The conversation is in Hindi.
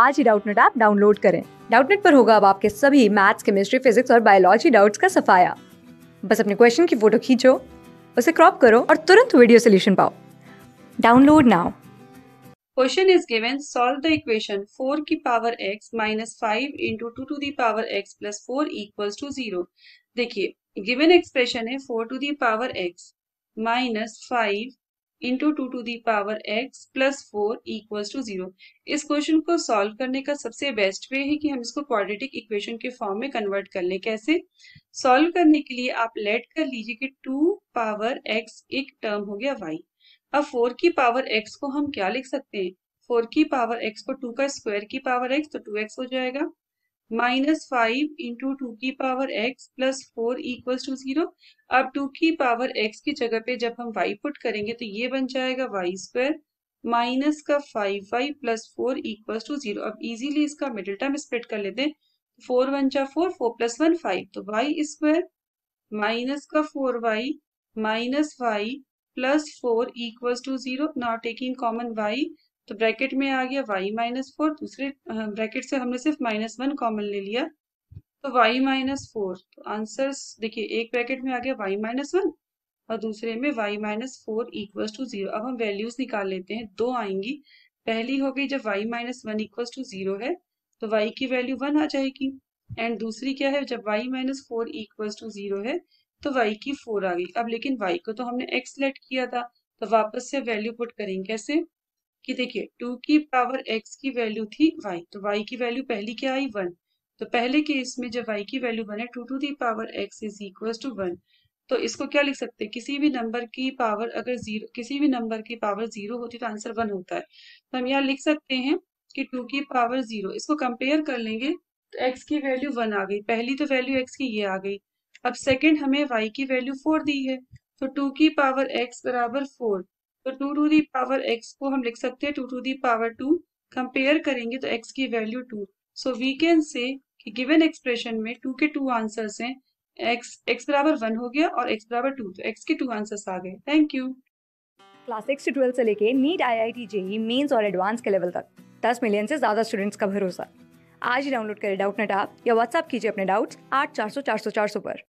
आज ही डाउटनेट ऐप डाउनलोड करें डाउटनेट पर होगा अब आपके सभी मैथ्स केमिस्ट्री फिजिक्स और बायोलॉजी डाउट्स का सफाया बस अपने क्वेश्चन की फोटो खींचो उसे क्रॉप करो और तुरंत वीडियो सोल्यूशन पाओ download now question is given solve the equation 4 की power x minus five into two to the power x plus four equal to zero देखिए गिवन एक्सप्रेशन है 4 to the power x minus five into two to the power x plus four equals to zero इस क्वेश्चन को सॉल्व करने का सबसे बेस्ट वे है कि हम इसको क्वाड्रेटिक इक्वेशन के फॉर्म में कन्वर्ट कर लें कैसे सॉल्व करने के लिए आप लेट कर लीजिए कि टू पावर एक्स एक टर्म हो गया वाई अब फोर की पावर एक्स को हम क्या लिख सकते हैं फोर की पावर एक्स को टू का स्क्वायर की पावर एक्स तो टू एक्स हो जाएगा माइनस फाइव इंटू टू की power x plus four equals to zero अब टू की पावर एक्स की जगह पे जब हम वाई पुट करेंगे तो ये बन जाएगा वाई स्क्वायर माइनस का five y plus four equals to zero अब इजीली इसका मिडिल टर्म स्प्लिट कर लेते हैं फोर वन जा four four plus one five तो वाई स्क्वायर माइनस का four y minus y plus four equals to zero not taking common y तो ब्रैकेट में आ गया वाई माइनस फोर दूसरे ब्रैकेट से हमने सिर्फ माइनस वन कॉमन ले लिया तो वाई माइनस फोर तो आंसर देखिए एक ब्रैकेट में आ गया वाई माइनस वन और दूसरे में y minus four equals to zero अब हम वैल्यूज निकाल लेते हैं दो आएंगी पहली हो गई जब y minus one equal to zero है तो वाई की वैल्यू वन आ जाएगी एंड दूसरी क्या है जब y minus four equals to zero है तो वाई की फोर आ गई अब लेकिन वाई को तो हमने एक्स लेट किया था तो वापस से वैल्यू पुट करेंगे कैसे कि देखिए टू की पावर एक्स की वैल्यू थी वाई तो वाई की वैल्यू पहली क्या आई वन तो पहले केस में जब वाई की वैल्यू वन है two to the power x is equal to one तो इसको क्या लिख सकते हैं किसी भी नंबर की पावर अगर जीरो किसी भी नंबर की पावर जीरो होती तो आंसर वन होता है तो हम यहाँ लिख सकते हैं कि टू की पावर जीरो इसको कंपेयर कर लेंगे तो एक्स की वैल्यू वन आ गई पहली तो वैल्यू एक्स की ये आ गई अब सेकेंड हमें वाई की वैल्यू फोर दी है तो टू की पावर एक्स बराबर फोर तो two to the power x को हम लिख सकते हैं two to the power two compare करेंगे तो एक्स की value two so we can say कि गिवन एक्सप्रेशन में टू के टू आंसर हैं एक्स एक्स बराबर वन हो गया और एक्स बराबर टू तो एक्स के टू आंसर्स आ गए थैंक यू क्लास सिक्स से ट्वेल्थ से लेके NEET I I T JEE Mains और एडवांस के लेवल तक दस मिलियन से ज़्यादा स्टूडेंट्स का भरोसा आज ही डाउनलोड करें डाउट नेट आप या व्हाट्सअप कीजिए अपने डाउट्स आठ चार सौ चार सौ चार सौ पर